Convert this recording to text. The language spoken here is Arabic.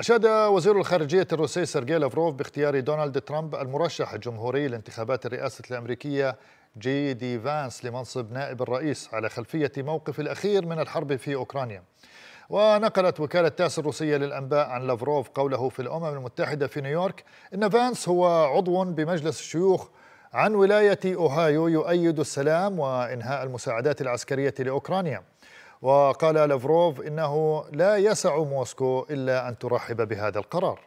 أشاد وزير الخارجية الروسي سيرجي لافروف باختيار دونالد ترامب المرشح الجمهوري لانتخابات الرئاسة الأمريكية جي دي فانس لمنصب نائب الرئيس على خلفية موقف الأخير من الحرب في أوكرانيا ونقلت وكالة تاس الروسية للأنباء عن لافروف قوله في الأمم المتحدة في نيويورك إن فانس هو عضو بمجلس الشيوخ عن ولاية أوهايو يؤيد السلام وإنهاء المساعدات العسكرية لأوكرانيا وقال لافروف إنه لا يسع موسكو إلا أن ترحب بهذا القرار